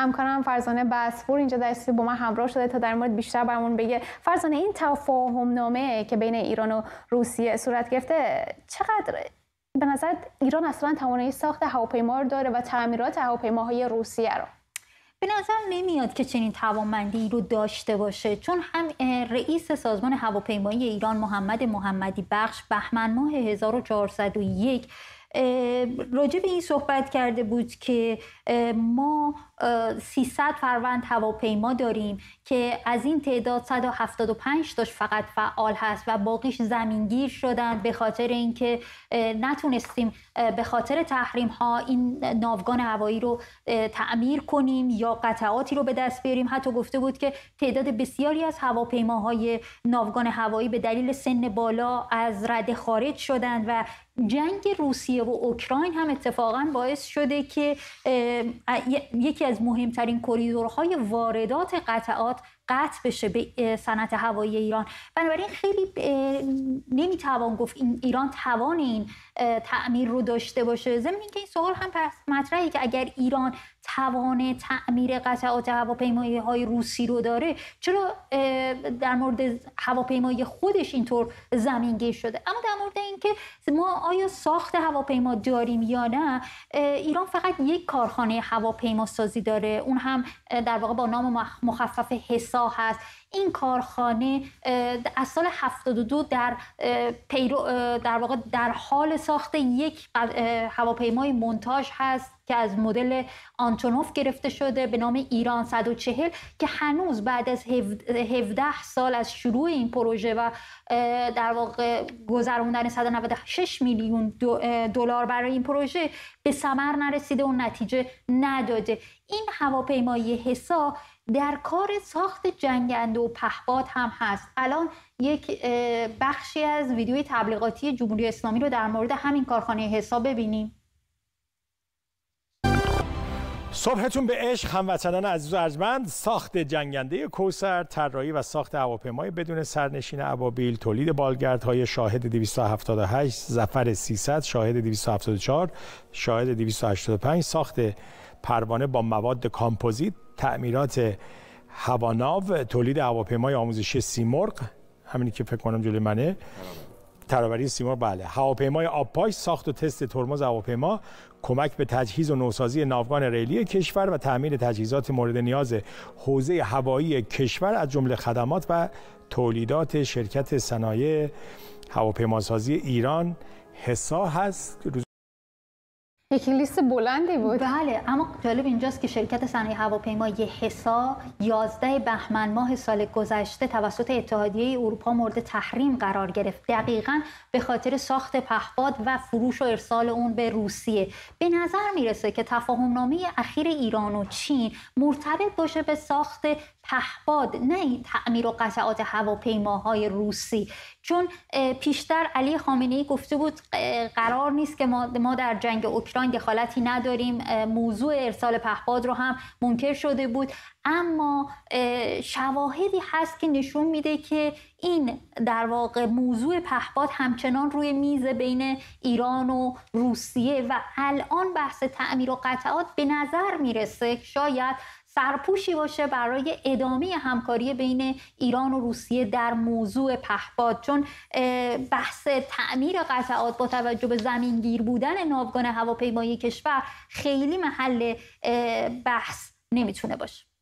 همکارم فرزانه بسپور اینجا دستی با من همراه شده تا در مورد بیشتر برامون بگه فرزانه این تفاهم نامه که بین ایران و روسیه صورت گرفته چقدر به نظر ایران اصلا توانایی ساخت هواپیما رو داره و تعمیرات هواپیماهای روسیه رو به نظر نمیاد که چنین توانمندی رو داشته باشه چون هم رئیس سازمان هواپیمایی ایران محمد محمدی بخش بهمن ماه 1401 راجع به این صحبت کرده بود که ما 300 فروند هواپیما داریم که از این تعداد 175 تاش فقط فعال هست و باقیش زمینگیر شدند به خاطر اینکه نتونستیم به خاطر تحریم ها این ناوگان هوایی رو تعمیر کنیم یا قطعاتی رو به دست بیاریم حتی گفته بود که تعداد بسیاری از هواپیماهای ناوگان هوایی به دلیل سن بالا از رده خارج شدند و جنگ روسیه و اوکراین هم اتفاقا باعث شده که یکی از مهمترین کریدورهای واردات قطعات قطع بشه به صنعت هوایی ایران بنابراین خیلی نمیتوان گفت این ایران توان این تعمیر رو داشته باشه ضمن اینکه این سوال هم پس مطرحه که اگر ایران توان تعمیر قطعات هواپیمایی های روسی رو داره چرا در مورد هواپیمایی خودش اینطور زمینگیر شده اما در مورد اینکه ما آیا ساخت هواپیما داریم یا نه ایران فقط یک کارخانه هواپیما سازی داره اون هم در واقع با نام مخفف حسا هست این کارخانه از سال 72 در پیرو در واقع در حال ساخت یک هواپیمای مونتاژ هست که از مدل آنتونوف گرفته شده به نام ایران 140 که هنوز بعد از 17 سال از شروع این پروژه و در واقع گذروندن 196 میلیون دلار برای این پروژه به ثمر نرسیده و نتیجه نداده این هواپیمایی حسا در کار ساخت جنگنده و پهباد هم هست الان یک بخشی از ویدیوی تبلیغاتی جمهوری اسلامی رو در مورد همین کارخانه حساب ببینیم صبحتون به عشق هموطنان عزیز و ارجمند ساخت جنگنده کوسر طراحی و ساخت هواپیمای بدون سرنشین ابابیل تولید بالگردهای شاهد 278 زفر 300 شاهد 274 شاهد 285 ساخت پروانه با مواد کامپوزیت تعمیرات هواناو تولید هواپیمای آموزشی سیمرغ همینی که فکر کنم جلوی منه ترابری سیمار بله هواپیمای آپای ساخت و تست ترمز هواپیما کمک به تجهیز و نوسازی ناوگان ریلی کشور و تامین تجهیزات مورد نیاز حوزه هوایی کشور از جمله خدمات و تولیدات شرکت صنایع هواپیماسازی ایران حسا هست یک لیست بلندی بود بله اما جالب اینجاست که شرکت صنایع یه حسا 11 بهمن ماه سال گذشته توسط اتحادیه اروپا مورد تحریم قرار گرفت دقیقا به خاطر ساخت پهپاد و فروش و ارسال اون به روسیه به نظر میرسه که تفاهم نامه اخیر ایران و چین مرتبط باشه به ساخت پهپاد نه تعمیر و قطعات هواپیماهای روسی چون پیشتر علی خامنه گفته بود قرار نیست که ما در جنگ اوکراین ایران دخالتی نداریم موضوع ارسال پهپاد رو هم منکر شده بود اما شواهدی هست که نشون میده که این در واقع موضوع پهپاد همچنان روی میز بین ایران و روسیه و الان بحث تعمیر و قطعات به نظر میرسه شاید سرپوشی باشه برای ادامه همکاری بین ایران و روسیه در موضوع پهپاد چون بحث تعمیر قطعات با توجه به زمینگیر بودن ناوگان هواپیمایی کشور خیلی محل بحث نمیتونه باشه